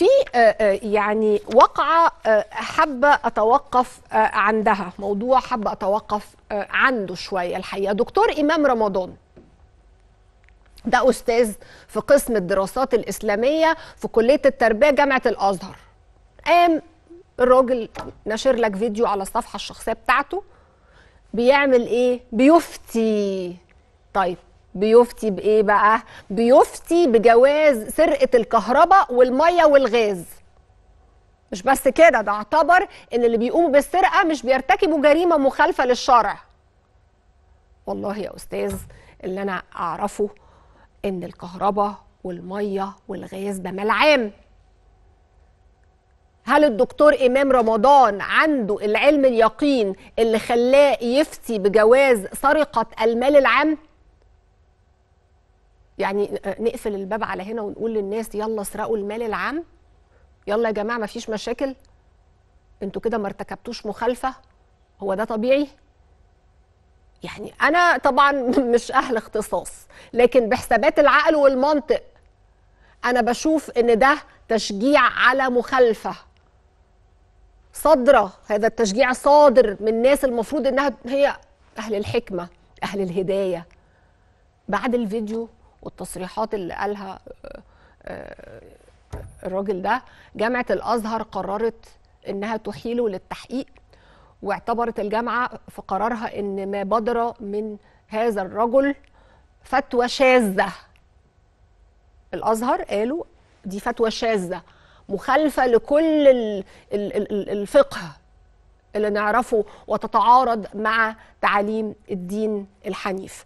في آه، آه، يعني وقعة آه، حابة أتوقف عندها موضوع حابة أتوقف عنده شوية الحقيقة دكتور إمام رمضان ده أستاذ في قسم الدراسات الإسلامية في كلية التربية جامعة الأزهر قام الراجل نشر لك فيديو على الصفحة الشخصية بتاعته بيعمل إيه؟ بيفتي طيب بيفتي بايه بقى بيفتي بجواز سرقه الكهرباء والميه والغاز مش بس كده ده اعتبر ان اللي بيقوموا بالسرقه مش بيرتكبوا جريمه مخالفه للشرع والله يا استاذ اللي انا اعرفه ان الكهرباء والميه والغاز ده مال عام هل الدكتور امام رمضان عنده العلم اليقين اللي خلاه يفتي بجواز سرقه المال العام يعني آه، نقفل الباب على هنا ونقول للناس يلا اسرقوا المال العام يلا يا جماعه ما فيش مشاكل انتوا كده ما ارتكبتوش مخالفه هو ده طبيعي يعني انا طبعا مش اهل اختصاص لكن بحسابات العقل والمنطق انا بشوف ان ده تشجيع على مخالفه صادره هذا التشجيع صادر من ناس المفروض انها هي اهل الحكمه اهل الهدايه بعد الفيديو والتصريحات اللي قالها آه، آه، الراجل ده جامعه الازهر قررت انها تحيله للتحقيق واعتبرت الجامعه في قرارها ان ما بدر من هذا الرجل فتوى شاذه الازهر قالوا دي فتوى شاذه مخالفه لكل الفقه اللي نعرفه وتتعارض مع تعاليم الدين الحنيف